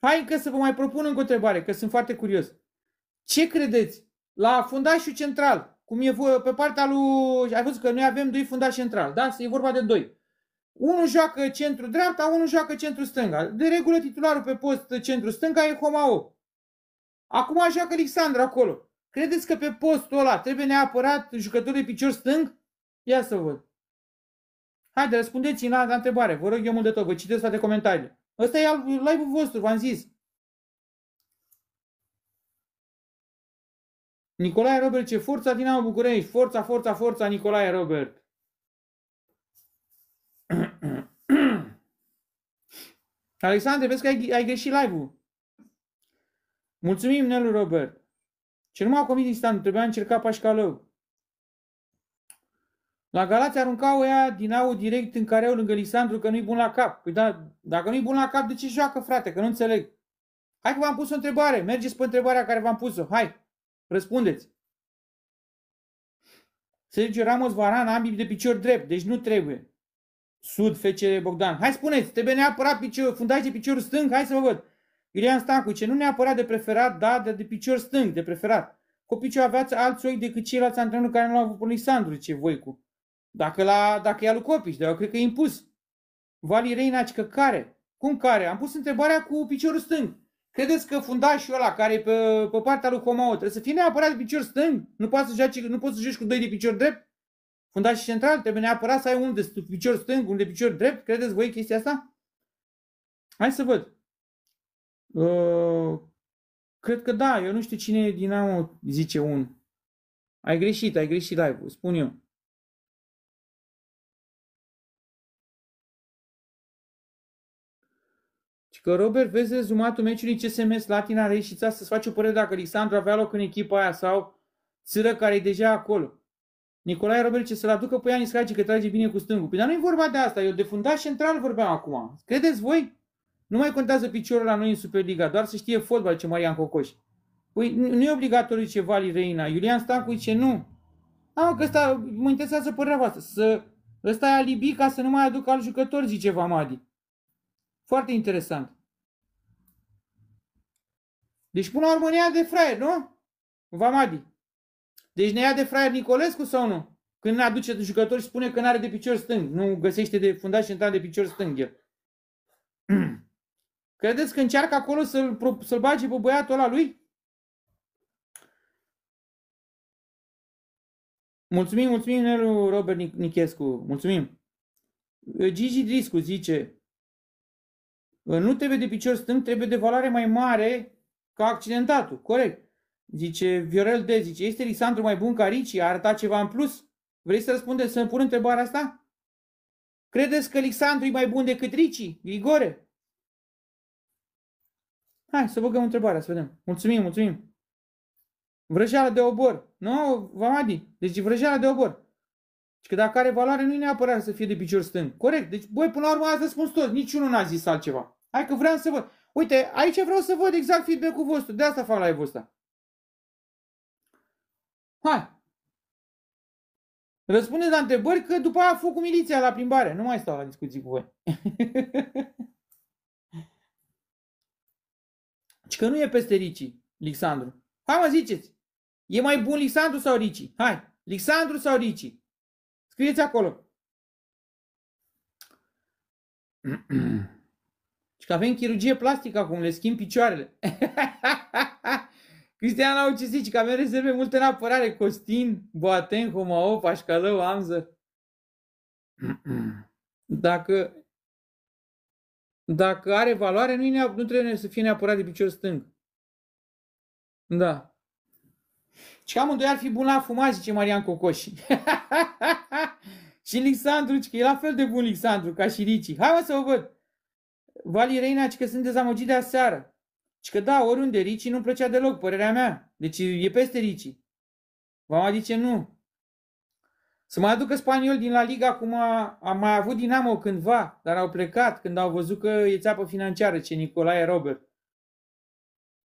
Hai că să vă mai propun încă o întrebare, că sunt foarte curios. Ce credeți? La fundașul central, cum e pe partea lui... Ai văzut că noi avem doi fundași central, da? E vorba de doi. Unul joacă centru dreapta, unul joacă centru stânga. De regulă, titularul pe post centru stânga e Homao. Acum joacă Alexandru acolo. Credeți că pe postul ăla trebuie neapărat jucător de picior stâng? Ia să văd. Haide, răspundeți-mi la întrebare. Vă rog eu mult de tot. Vă citesc toate comentariile. Ăsta e live-ul vostru, v-am zis. Nicolae Robert, ce forța Amo București! Forța, forța, forța, Nicolae Robert! Alexandre, vezi că ai, ai greșit live-ul. Mulțumim, Nelu Robert. Ce nu m-a convins instant, trebuia încerca pașcalău. La Galați aruncau ea din au direct în careu lângă Lisandru că nu-i bun la cap. Păi da, dacă nu-i bun la cap, de ce joacă, frate? Că nu înțeleg. Hai că v-am pus o întrebare. Mergeți pe întrebarea care v-am pus-o. Hai, răspundeți. Sergio Ramos Varan, ambii de picior drept, deci nu trebuie. Sud, FCR Bogdan. Hai spuneți, trebuie neapărat picior, fundați de piciorul stâng, hai să vă văd. Ilian Stancu, ce nu neapărat de preferat, da, de, de picior stâng, de preferat. Copiciul aveați alți oi decât ceilalți antrenori care nu l-au avut pe Lisandru, ce voi cu dacă, la, dacă e alu copiș, dar eu cred că e impus. Vali reina că care? Cum care? Am pus întrebarea cu piciorul stâng. Credeți că fundașul ăla care e pe, pe partea lui Comau trebuie să fie neapărat de picior stâng? Nu poți să joci, nu poți să joci cu doi de picior drept? Fundașul central trebuie neapărat să ai unul de picior stâng, unul de picior drept? Credeți voi chestia asta? Hai să văd. Uh, cred că da, eu nu știu cine e Dinamo, zice un. Ai greșit, ai greșit live-ul, spun eu. Și că Robert vezi rezumatul meciului CSMS Latina Reșița să-ți faci o părere dacă Alexandru avea loc în echipa aia sau Țără care e deja acolo. Nicolae Robert ce să-l aducă pe Ianis Hagi că trage bine cu stângul. Păi dar nu e vorba de asta, eu de fundaș central vorbeam acum. Credeți voi? Nu mai contează piciorul la noi în Superliga, doar să știe fotbal ce Marian Cocoș. Păi nu e obligatoriu ce Vali Reina, Iulian Stancu ce nu. A, că ăsta mă interesează părerea voastră. Să, ăsta e alibi ca să nu mai aduc alt jucător, zice Vamadi. Foarte interesant. Deci până la urmă ne ia de fraier, nu? Vamadi. Deci ne ia de fraier Nicolescu sau nu? Când ne aduce jucători și spune că nu are de picior stâng. Nu găsește de fundaș și de picior stâng el. Credeți că încearcă acolo să-l, să bage pe băiatul ăla lui? Mulțumim, mulțumim, Nelu Robert Nichescu. Mulțumim. Gigi Driscu zice, nu trebuie de picior stâng, trebuie de valoare mai mare ca accidentatul. Corect. Zice Viorel D. zice, este Lisandru mai bun ca Ricci? A arătat ceva în plus? Vrei să răspundeți, să-mi pun întrebarea asta? Credeți că Lisandru e mai bun decât Ricci? Grigore? Hai să băgăm întrebarea, să vedem. Mulțumim, mulțumim. Vrăjeala de obor. Nu, Vamadi? Deci vrăjeala de obor. Deci că dacă are valoare, nu e neapărat să fie de picior stâng. Corect. Deci, băi, până la urmă ați răspuns toți. Niciunul n-a zis altceva. Hai că vreau să văd. Uite, aici vreau să văd exact feedback-ul vostru. De asta fac live-ul ăsta. Hai! Răspundeți la întrebări că după aia fug cu miliția la plimbare. Nu mai stau la discuții cu voi. Și deci că nu e peste Ricci, Lixandru. Hai mă ziceți! E mai bun Lixandru sau Ricci? Hai! Lixandru sau Ricci? Scrieți acolo. că avem chirurgie plastică acum, le schimb picioarele. Cristian au ce zici, că avem rezerve multe în apărare. Costin, Boaten, Homao, Pașcalău, Amză. Dacă, dacă are valoare, nu, ne, nu trebuie să fie neapărat de picior stâng. Da. Și cam amândoi ar fi bun la fumat, zice Marian Cocoși. și Lixandru, că e la fel de bun Lixandru ca și Ricci. Hai mă să o văd! Vali Reina, că sunt dezamăgit de aseară. Și că da, oriunde Ricci nu-mi plăcea deloc, părerea mea. Deci e peste Ricci. Vama zice nu. Să mai aducă spaniol din La Liga acum a, a mai avut Dinamo cândva, dar au plecat când au văzut că e țeapă financiară ce Nicolae Robert.